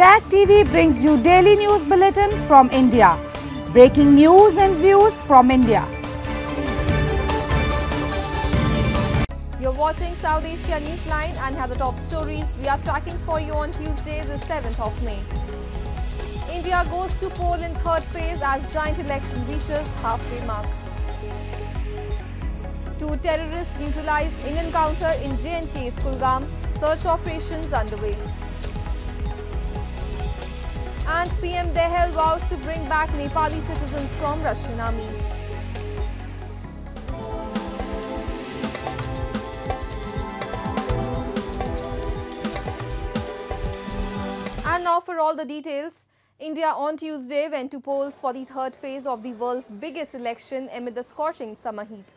Tag TV brings you daily news bulletin from India. Breaking news and views from India. You're watching South Asia Newsline and have the top stories we are tracking for you on Tuesday, the 7th of May. India goes to poll in third phase as joint election reaches halfway mark. Two terrorists neutralized in encounter in JNK's Kulgam. Search operations underway. And PM Dehel vows to bring back Nepali citizens from Russian army. And now for all the details. India on Tuesday went to polls for the third phase of the world's biggest election amid the scorching summer heat.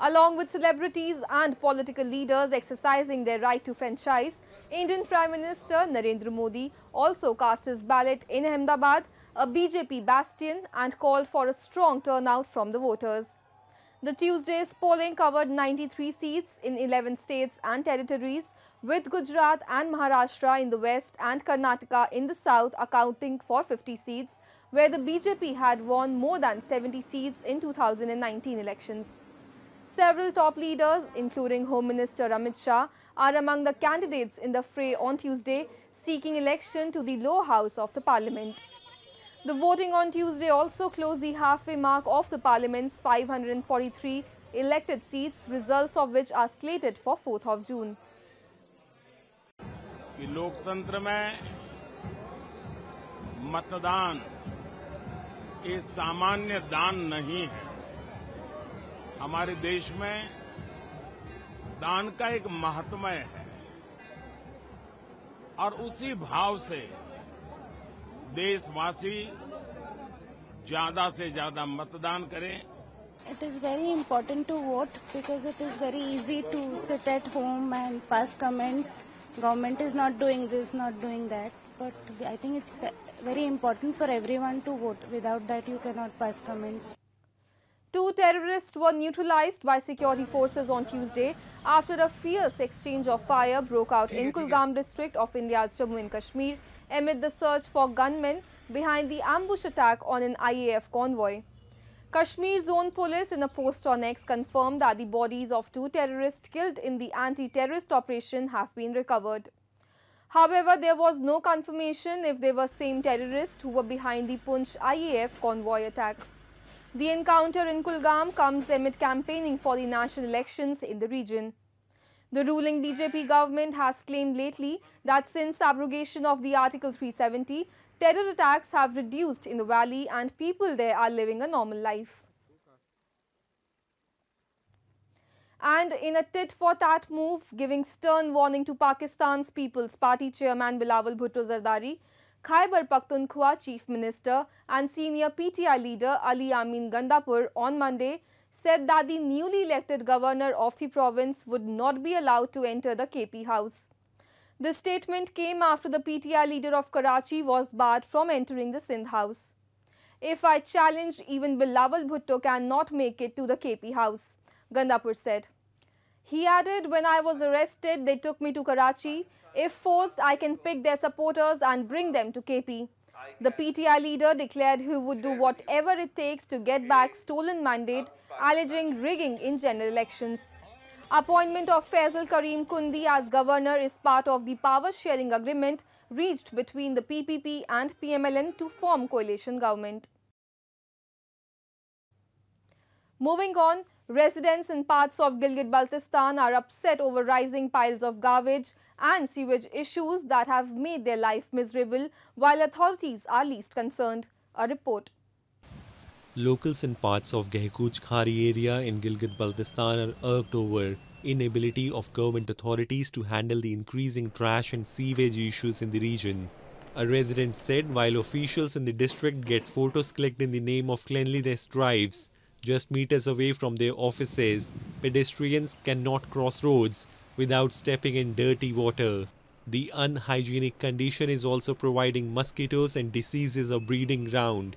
Along with celebrities and political leaders exercising their right to franchise, Indian Prime Minister Narendra Modi also cast his ballot in Ahmedabad, a BJP bastion, and called for a strong turnout from the voters. The Tuesday's polling covered 93 seats in 11 states and territories, with Gujarat and Maharashtra in the west and Karnataka in the south accounting for 50 seats, where the BJP had won more than 70 seats in 2019 elections. Several top leaders, including Home Minister Amit Shah, are among the candidates in the fray on Tuesday, seeking election to the lower house of the parliament. The voting on Tuesday also closed the halfway mark of the parliament's 543 elected seats, results of which are slated for 4th of June. कि लोकतंत्र में मतदान ये सामान्य हमारे देश में दान का एक महात्मय है और उसी भाव से देशवासी ज्यादा से ज्यादा मतदान करें it is very important to vote because it is very easy to sit at home and pass comments government is not doing this not doing that but I think it's very important for everyone to vote without that you not pass comments Two terrorists were neutralized by security forces on Tuesday after a fierce exchange of fire broke out in Kulgam district of India's Jammu and Kashmir amid the search for gunmen behind the ambush attack on an IAF convoy. Kashmir Zone Police in a post on X confirmed that the bodies of two terrorists killed in the anti-terrorist operation have been recovered. However, there was no confirmation if they were same terrorists who were behind the Punch IAF convoy attack. The encounter in Kulgam comes amid campaigning for the national elections in the region. The ruling BJP government has claimed lately that since abrogation of the Article 370, terror attacks have reduced in the valley and people there are living a normal life. And in a tit-for-tat move, giving stern warning to Pakistan's People's Party chairman Bilawal Bhutto Zardari, Khyber Pakhtunkhwa Chief Minister and senior PTI leader Ali Amin Gandapur on Monday said that the newly elected governor of the province would not be allowed to enter the KP house. This statement came after the PTI leader of Karachi was barred from entering the Sindh house. If I challenge, even Bilawal Bhutto cannot make it to the KP house, Gandapur said. He added, when I was arrested, they took me to Karachi. If forced, I can pick their supporters and bring them to KP. The PTI leader declared he would do whatever it takes to get back stolen mandate, alleging rigging in general elections. Appointment of Faisal Karim Kundi as governor is part of the power-sharing agreement reached between the PPP and PMLN to form coalition government. Moving on, Residents in parts of Gilgit-Baltistan are upset over rising piles of garbage and sewage issues that have made their life miserable, while authorities are least concerned. A report. Locals in parts of Gehkuch Khari area in Gilgit-Baltistan are irked over inability of government authorities to handle the increasing trash and sewage issues in the region. A resident said while officials in the district get photos clicked in the name of cleanliness drives, Just meters away from their offices, pedestrians cannot cross roads without stepping in dirty water. The unhygienic condition is also providing mosquitoes and diseases a breeding ground,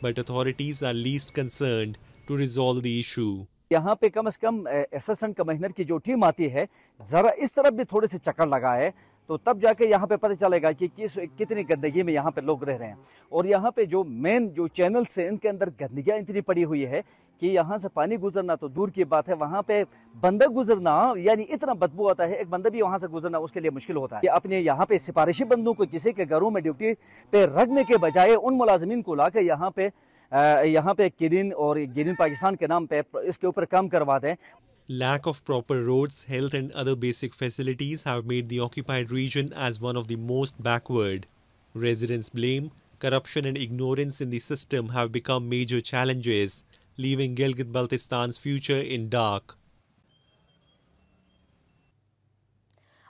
but authorities are least concerned to resolve the issue. यहाँ पे कम से कम assistant commissioner की जो team आती है ज़रा इस तरफ भी थोड़े से चक्कर लगाए तो तब जाके यहाँ पे पता चलेगा कि किस कितनी गंदगी में यहाँ पे लोग रह रहे हैं और यहाँ पे जो मेन जो चैनल्स हैं इनके अंदर गंदगी इतनी पड़ी हुई है कि यहाँ से पानी गुजरना तो दूर की बात है वहाँ पे बंदा गुजरना यानी इतना बदबू आता है एक बंदा भी वहाँ से गुजरना उसके लिए मुश्किल होता है कि अपने यहाँ पे सिफारिशी बंदों को किसी के घरों में ड्यूटी पे रखने के बजाय उन मुलाजमीन को ला यहाँ पे यहाँ पे किरिन और गिरिन पाकिस्तान के नाम पे इसके ऊपर काम करवा दें Lack of proper roads, health, and other basic facilities have made the occupied region as one of the most backward. Residents blame corruption and ignorance in the system have become major challenges leaving Gilgit-Baltistan's future in dark.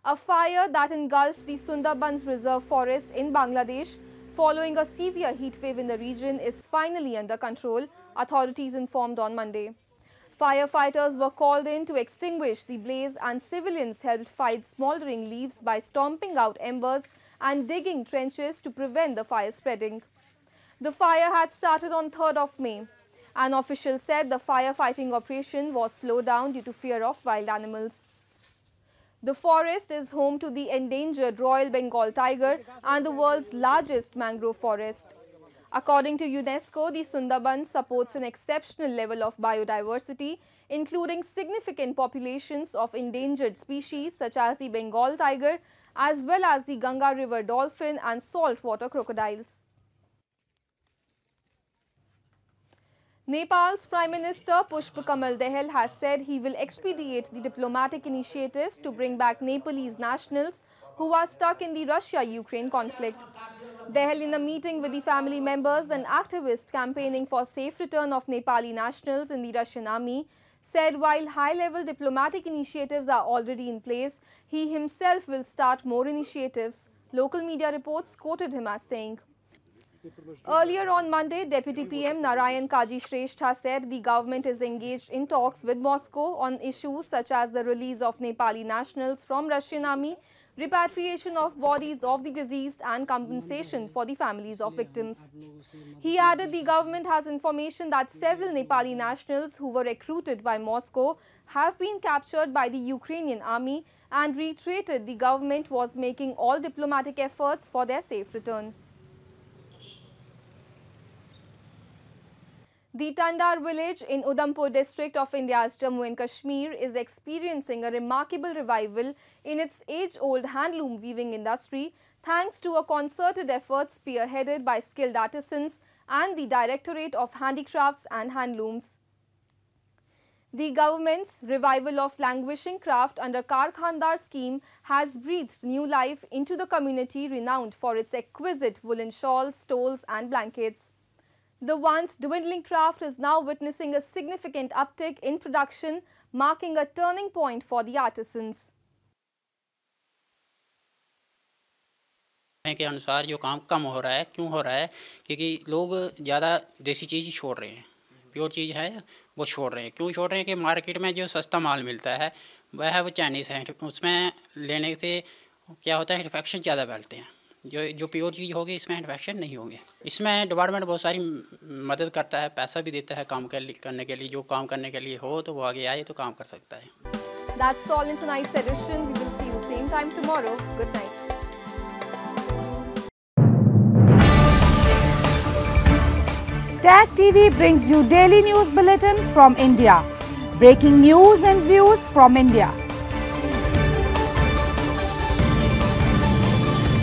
A fire that engulfed the Sundarbans Reserve Forest in Bangladesh following a severe heatwave in the region is finally under control, authorities informed on Monday. Firefighters were called in to extinguish the blaze and civilians helped fight smoldering leaves by stomping out embers and digging trenches to prevent the fire spreading. The fire had started on 3rd of May. An official said the firefighting operation was slowed down due to fear of wild animals. The forest is home to the endangered Royal Bengal tiger and the world's largest mangrove forest. According to UNESCO, the Sundarbans supports an exceptional level of biodiversity, including significant populations of endangered species such as the Bengal tiger, as well as the Ganga River dolphin and saltwater crocodiles. Nepal's Prime Minister Pushpa Kamal Dehel has said he will expedite the diplomatic initiatives to bring back Nepalese nationals who are stuck in the Russia-Ukraine conflict. Dehel in a meeting with the family members and activists campaigning for safe return of Nepali nationals in the Russian army said while high-level diplomatic initiatives are already in place, he himself will start more initiatives. Local media reports quoted him as saying, Earlier on Monday, Deputy PM Narayan Kaji Shrestha said the government is engaged in talks with Moscow on issues such as the release of Nepali nationals from Russian army, repatriation of bodies of the deceased and compensation for the families of victims. He added the government has information that several Nepali nationals who were recruited by Moscow have been captured by the Ukrainian army and reiterated the government was making all diplomatic efforts for their safe return. The Tandar village in Udhampur district of India's Jammu and Kashmir is experiencing a remarkable revival in its age-old handloom weaving industry thanks to a concerted effort spearheaded by skilled artisans and the Directorate of Handicrafts and Handlooms. The government's revival of languishing craft under Karkhandar scheme has breathed new life into the community renowned for its exquisite woolen shawls, stoles and blankets. The once dwindling craft is now witnessing a significant uptick in production, marking a turning point for the artisans. के अनुसार जो काम कम हो रहा है क्यों हो रहा है क्योंकि लोग ज़्यादा देसी चीज़ छोड़ रहे हैं प्योर चीज़ है वो छोड़ रहे हैं क्यों छोड़ रहे हैं कि मार्केट में जो सस्ता माल मिलता है वह है वो चाइनीज़ है उसमें लेने से क्या होता है इन्फेक्शन ज़्यादा फैलते हैं जो जो प्योर चीज़ होगी इसमें इन्फेक्शन नहीं होंगे इसमें डिपार्टमेंट बहुत सारी मदद करता है पैसा भी देता है काम कर, करने के लिए जो काम करने के लिए हो तो वो आगे आए तो काम कर सकता है Tag TV brings you daily news bulletin from India breaking news and views from India